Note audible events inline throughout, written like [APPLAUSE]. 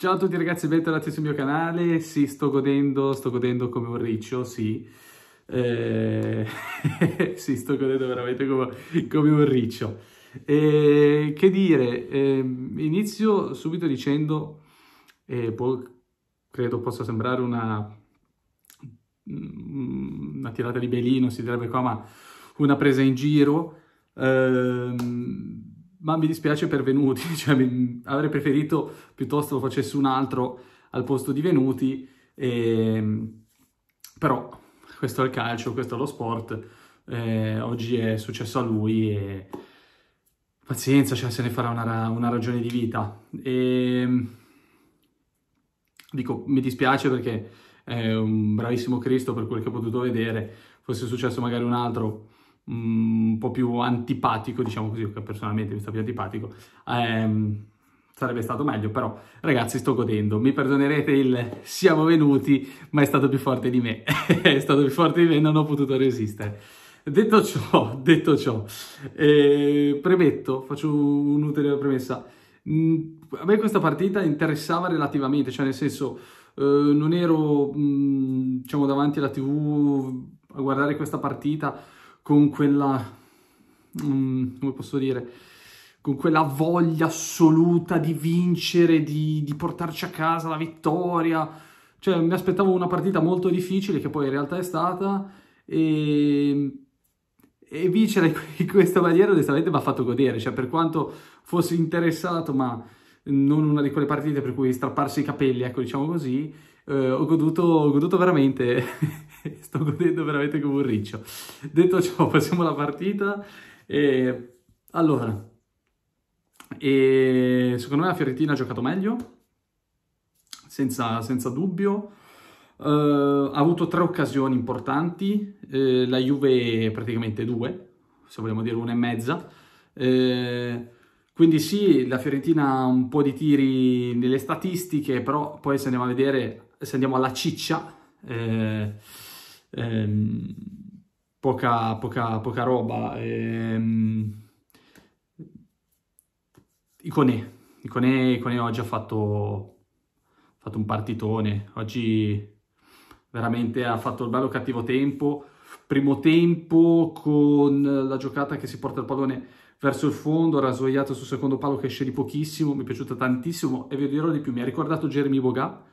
Ciao a tutti ragazzi, bentornati sul mio canale. Sì, sto godendo, sto godendo come un riccio, sì. Eh... [LAUGHS] sì, sto godendo veramente come, come un riccio. Eh, che dire, eh, inizio subito dicendo, può, credo possa sembrare una, mm, una tirata di belino, si direbbe qua, ma una presa in giro. Ehm ma mi dispiace per Venuti, [LAUGHS] cioè, mi, avrei preferito piuttosto lo facesse un altro al posto di Venuti, e, ehm, però questo è il calcio, questo è lo sport, eh, oggi è successo a lui e pazienza, cioè, se ne farà una, una ragione di vita. E, ehm, dico, mi dispiace perché è un bravissimo Cristo per quel che ho potuto vedere, fosse successo magari un altro Mm, un po' più antipatico, diciamo così, che personalmente mi sta più antipatico, ehm, sarebbe stato meglio, però ragazzi sto godendo, mi perdonerete il siamo venuti, ma è stato più forte di me, [LAUGHS] è stato più forte di me, non ho potuto resistere. Detto ciò, [LAUGHS] detto ciò eh, premetto, faccio un'ulteriore premessa, mm, a me questa partita interessava relativamente, cioè nel senso eh, non ero mh, mm, diciamo davanti alla tv a guardare questa partita, con quella, um, come posso dire, con quella voglia assoluta di vincere, di, di portarci a casa la vittoria. Cioè, mi aspettavo una partita molto difficile, che poi in realtà è stata, e, e vincere [LAUGHS] in questa maniera onestamente mi ha fatto godere, cioè per quanto fossi interessato, ma non una di quelle partite per cui strapparsi i capelli, ecco diciamo così, eh, ho, goduto, ho goduto veramente, [LAUGHS] sto godendo veramente come un riccio. Detto ciò, facciamo [LAUGHS] la partita. E... Allora, e... secondo me la Fiorentina ha giocato meglio, senza, senza dubbio. Uh, ha avuto tre occasioni importanti, uh, la Juve praticamente due, se vogliamo dire una e mezza. Uh, quindi sì, la Fiorentina ha un po' di tiri nelle statistiche, però poi se andiamo a vedere se andiamo alla ciccia, eh, ehm, poca, poca, poca, roba. Ehm, Iconè, Iconè, Iconè oggi ha fatto, fatto un partitone, oggi veramente ha fatto il bello cattivo tempo, primo tempo con la giocata che si porta il pallone verso il fondo, rasoiato sul secondo palo che esce di pochissimo, mi è piaciuta tantissimo e vi dirò di più, mi ha ricordato Jeremy Boga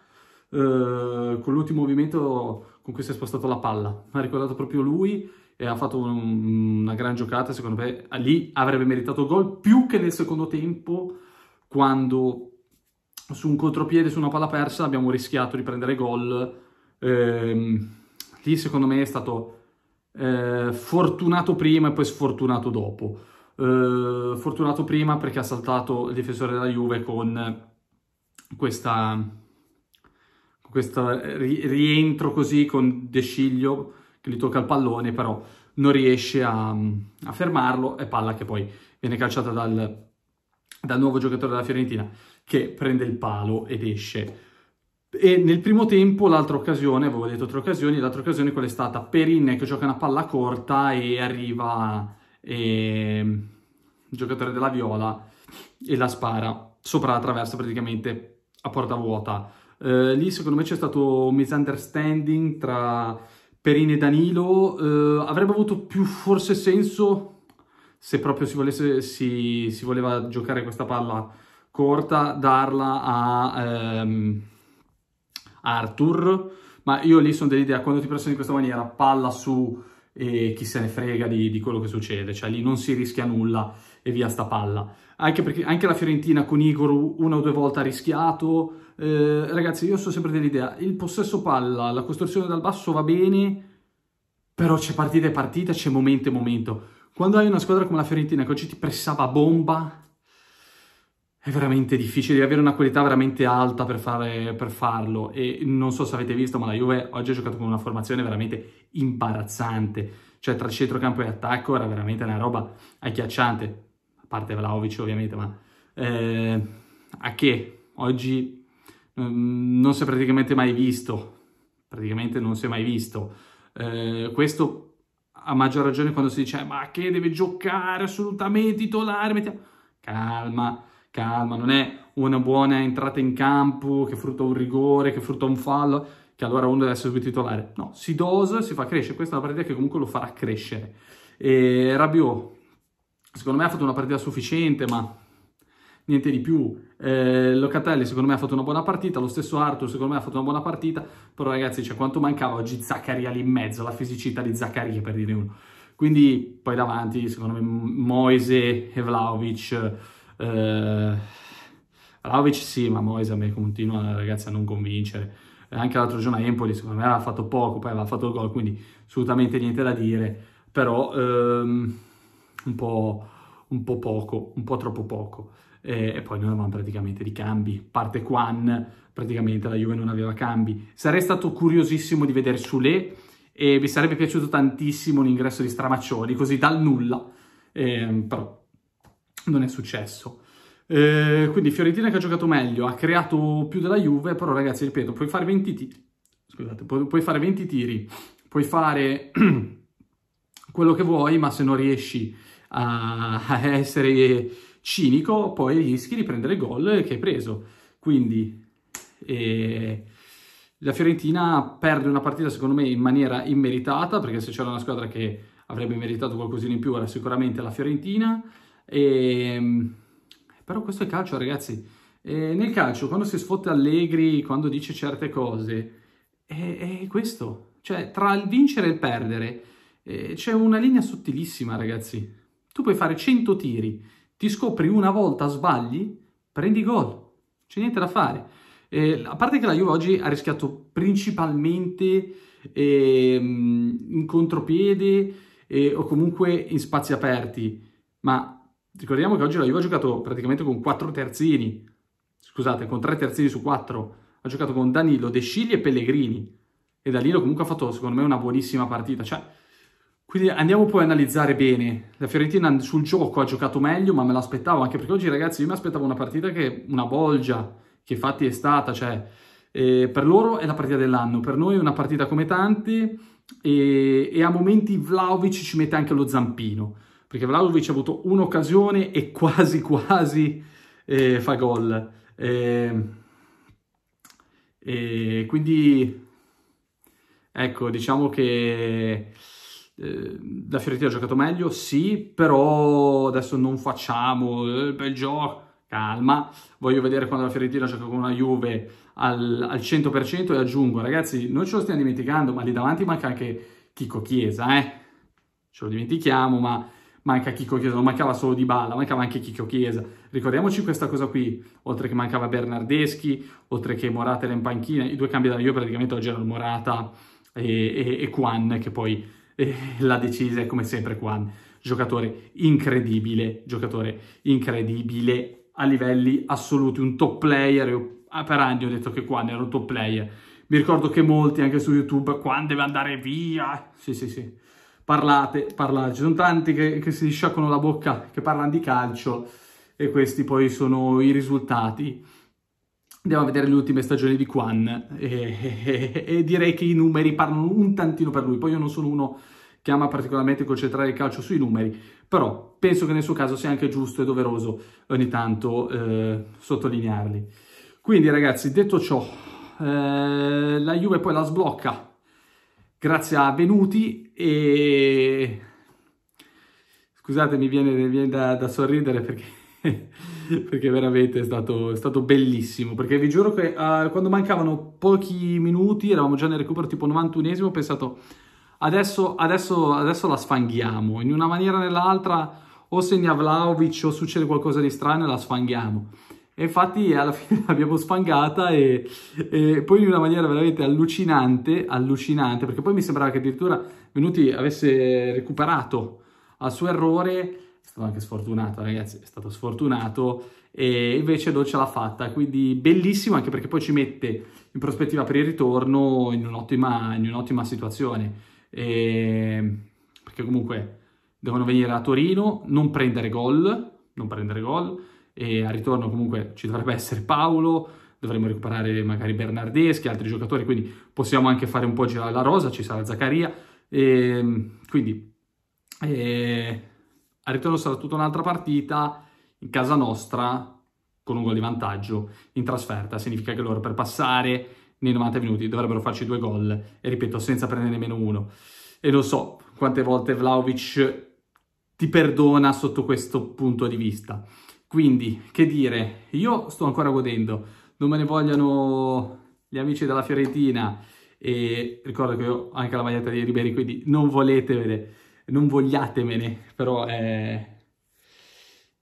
eh, con l'ultimo movimento con cui si è spostato la palla. Ha ricordato proprio lui e ha fatto un, una gran giocata, secondo me lì avrebbe meritato gol più che nel secondo tempo quando su un contropiede, su una palla persa abbiamo rischiato di prendere gol. Eh, lì secondo me è stato eh, fortunato prima e poi sfortunato dopo. Eh, fortunato prima perché ha saltato il difensore della Juve con questa questo eh, rientro così con De Sciglio che gli tocca il pallone, però non riesce a, a fermarlo, e palla che poi viene calciata dal, dal nuovo giocatore della Fiorentina che prende il palo ed esce. E nel primo tempo l'altra occasione, avevo detto tre occasioni, l'altra occasione quella è stata Perin che gioca una palla corta e arriva e... Ehm, il giocatore della Viola e la spara sopra la traversa praticamente a porta vuota eh, lì secondo me c'è stato un misunderstanding tra Perini e Danilo. Eh, avrebbe avuto più forse senso se proprio si, volesse, si, si voleva giocare questa palla corta, darla a ehm, Arthur. Ma io lì sono dell'idea, quando ti pressioni in questa maniera, palla su e chi se ne frega di, di, quello che succede, cioè lì non si rischia nulla e via sta palla. Anche perché anche la Fiorentina con Igor una o due volte ha rischiato, eh, ragazzi, io sono sempre dell'idea, il possesso palla, la costruzione dal basso va bene, però c'è partita e partita, c'è momento e momento. Quando hai una squadra come la Fiorentina che oggi ti pressava a bomba, è veramente difficile, devi avere una qualità veramente alta per, fare, per, farlo. E non so se avete visto, ma la Juve oggi ha giocato con una formazione veramente imbarazzante. Cioè tra centrocampo e attacco era veramente una roba agghiacciante. A parte Vlaovic ovviamente, ma... Eh, a che oggi Ehm, non si è praticamente mai visto, praticamente non si è mai visto. Uh, questo a maggior ragione quando si dice eh, ma che deve giocare assolutamente titolare, mettiamo... calma, calma, non è una buona entrata in campo che frutta un rigore, che frutta un fallo, che allora uno deve essere subito titolare. No, si dosa, si fa crescere, questa è una partita che comunque lo farà crescere. E ehm, Rabiot, secondo me ha fatto una partita sufficiente, ma niente di più. Eh, Locatelli secondo me ha fatto una buona partita, lo stesso Arthur secondo me ha fatto una buona partita, però ragazzi cioè, quanto mancava oggi Zaccaria lì in mezzo, la fisicità di Zaccaria per dire uno. Quindi poi davanti secondo me Moise e Vlaovic... Eh... Vlaovic sì, ma Moise a me continua ragazzi a non convincere. Anche l'altro giorno a Empoli secondo me aveva fatto poco, poi aveva fatto il gol, quindi assolutamente niente da dire. Però ehm, un, po', un po' poco, un po' troppo poco e poi non avevamo praticamente di cambi, parte Quan, praticamente la Juve non aveva cambi. Sarei stato curiosissimo di vedere Sule e mi sarebbe piaciuto tantissimo l'ingresso di Stramaccioni, così dal nulla, eh, però non è successo. Eh, quindi Fiorentina che ha giocato meglio, ha creato più della Juve, però ragazzi, ripeto, puoi fare 20 tiri, scusate, pu- puoi fare 20 tiri, puoi fare [CLEARS THROAT] quello che vuoi, ma se non riesci a, a essere cinico, poi rischi di prendere il gol che hai preso. Quindi eh, la Fiorentina perde una partita, secondo me, in maniera immeritata, perché se c'era una squadra che avrebbe meritato qualcosina in più era sicuramente la Fiorentina. E, ehm, però questo è calcio, ragazzi. E nel calcio, quando si sfotte Allegri, quando dice certe cose, è, è questo. Cioè, tra il vincere e il perdere, eh, c'è una linea sottilissima, ragazzi. Tu puoi fare 100 tiri, ti scopri una volta, sbagli, prendi gol. C'è niente da fare. Eh, a parte che la Juve oggi ha rischiato principalmente eh, in contropiede eh, o comunque in spazi aperti, ma ricordiamo che oggi la Juve ha giocato praticamente con quattro terzini, scusate, con tre terzini su quattro, ha giocato con Danilo, De Scigli e Pellegrini, e Danilo comunque ha fatto secondo me una buonissima partita, cioè quindi andiamo poi a analizzare bene. La Fiorentina sul gioco ha giocato meglio, ma me l'aspettavo, anche perché oggi ragazzi io mi aspettavo una partita che, una bolgia, che infatti è stata, cioè eh, per loro è la partita dell'anno, per noi è una partita come tanti e, e a momenti Vlaovic ci mette anche lo zampino, perché Vlaovic ha avuto un'occasione e quasi quasi eh, fa gol. Eh, quindi ecco, diciamo che la eh, Fiorentina ha giocato meglio, sì, però adesso non facciamo il eh, bel gioco. Calma, voglio vedere quando la Fiorentina gioca con la Juve al, al 100% e aggiungo, ragazzi, noi ce lo stiamo dimenticando, ma lì davanti manca anche Chico Chiesa, eh? Ce lo dimentichiamo, ma manca Chico Chiesa, non mancava solo Di Balla, mancava anche Chico Chiesa. Ricordiamoci questa cosa qui, oltre che mancava Bernardeschi, oltre che Morata e in i due cambi della Juve praticamente oggi erano Morata e, Quan, che poi eh, l'ha decisa, come sempre, Quan, Giocatore incredibile, giocatore incredibile a livelli assoluti, un top player. Io ah, per anni ho detto che Quan era un top player. Mi ricordo che molti, anche su YouTube, Quan deve andare via. Sì, sì, sì. Parlate, parlate. Ci sono tanti che, che si sciacquano la bocca, che parlano di calcio e questi poi sono i risultati Andiamo a vedere le ultime stagioni di Kwan e, e, e, direi che i numeri parlano un tantino per lui. Poi io non sono uno che ama particolarmente concentrare il calcio sui numeri, però penso che nel suo caso sia anche giusto e doveroso ogni tanto eh, sottolinearli. Quindi ragazzi, detto ciò, eh, la Juve poi la sblocca grazie a Venuti e... Scusate, mi viene, mi viene da, da sorridere perché [LAUGHS] perché veramente è stato, è stato, bellissimo, perché vi giuro che uh, quando mancavano pochi minuti, eravamo già nel recupero tipo 91esimo, ho pensato adesso, adesso, adesso la sfanghiamo, in una maniera o nell'altra o segna Vlaovic o succede qualcosa di strano e la sfanghiamo. E infatti alla [LAUGHS] fine l'abbiamo sfangata e, e, poi in una maniera veramente allucinante, allucinante, perché poi mi sembrava che addirittura Venuti avesse recuperato al suo errore stato anche sfortunato, ragazzi, è stato sfortunato, e invece non ce l'ha fatta, quindi bellissimo anche perché poi ci mette in prospettiva per il ritorno in un'ottima, in situazione, e... perché comunque devono venire a Torino, non prendere gol, non prendere gol, e al ritorno comunque ci dovrebbe essere Paolo, dovremmo recuperare magari Bernardeschi, altri giocatori, quindi possiamo anche fare un po' girare la rosa, ci sarà Zaccaria, e... Ehm, quindi... E eh, al ritorno sarà tutta un'altra partita in casa nostra con un gol di vantaggio in trasferta. Significa che loro per passare nei 90 minuti dovrebbero farci due gol e ripeto senza prendere nemmeno uno. E non so quante volte Vlaovic ti perdona sotto questo punto di vista. Quindi, che dire, io sto ancora godendo, non me ne vogliano gli amici della Fiorentina e ricordo che ho anche la maglietta di Ribery, quindi non volete vedere non vogliatemene, però è,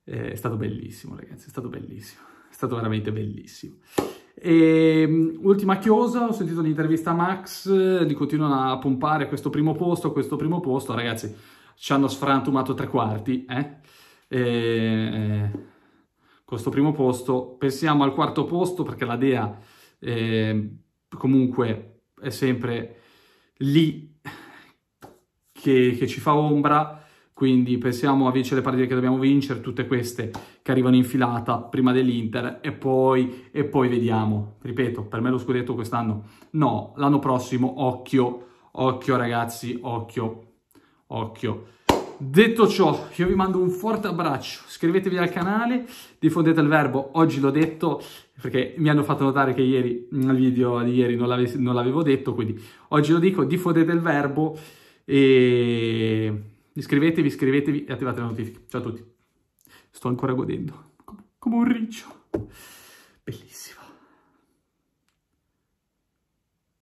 è stato bellissimo ragazzi, è stato bellissimo, è stato veramente bellissimo. E, ehm, ultima chiosa, ho sentito un'intervista a Max, li continuano a pompare questo primo posto, questo primo posto, ragazzi ci hanno sfrantumato tre quarti, eh? E, eh, questo primo posto, pensiamo al quarto posto perché la Dea eh, comunque è sempre lì che, che ci fa ombra, quindi pensiamo a vincere le partite che dobbiamo vincere, tutte queste che arrivano in filata prima dell'Inter e poi, e poi vediamo. Ripeto, per me lo scudetto quest'anno no, l'anno prossimo occhio, occhio ragazzi, occhio, occhio. Detto ciò, io vi mando un forte abbraccio, iscrivetevi al canale, diffondete il verbo, oggi l'ho detto perché mi hanno fatto notare che ieri, nel video di ieri non l'avevo detto, quindi oggi lo dico, diffondete il verbo e iscrivetevi, iscrivetevi e attivate le notifiche. Ciao a tutti. Sto ancora godendo come un riccio. Bellissimo.